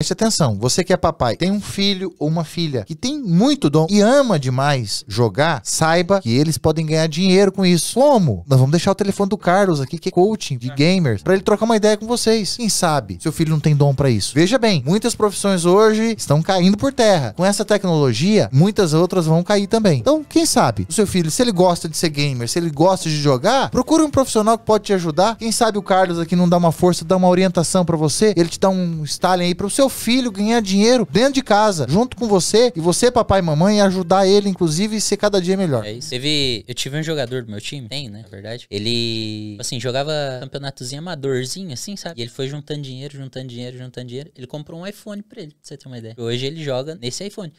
Preste atenção, você que é papai, tem um filho ou uma filha que tem muito dom e ama demais jogar, saiba que eles podem ganhar dinheiro com isso. Como? Nós vamos deixar o telefone do Carlos aqui, que é coaching de é. gamers, para ele trocar uma ideia com vocês. Quem sabe seu filho não tem dom para isso? Veja bem, muitas profissões hoje estão caindo por terra. Com essa tecnologia, muitas outras vão cair também. Então, quem sabe? O seu filho, se ele gosta de ser gamer, se ele gosta de jogar, procure um profissional que pode te ajudar. Quem sabe o Carlos aqui não dá uma força, dá uma orientação para você, ele te dá um estalo aí para o seu seu filho ganhar dinheiro dentro de casa, junto com você e você, papai e mamãe, ajudar ele, inclusive, e ser cada dia melhor. É isso. Teve, eu tive um jogador do meu time, tem, né? Na verdade, ele, assim, jogava campeonatozinho amadorzinho, assim, sabe? E ele foi juntando dinheiro, juntando dinheiro, juntando dinheiro. Ele comprou um iPhone pra ele, pra você ter uma ideia. Hoje ele joga nesse iPhone.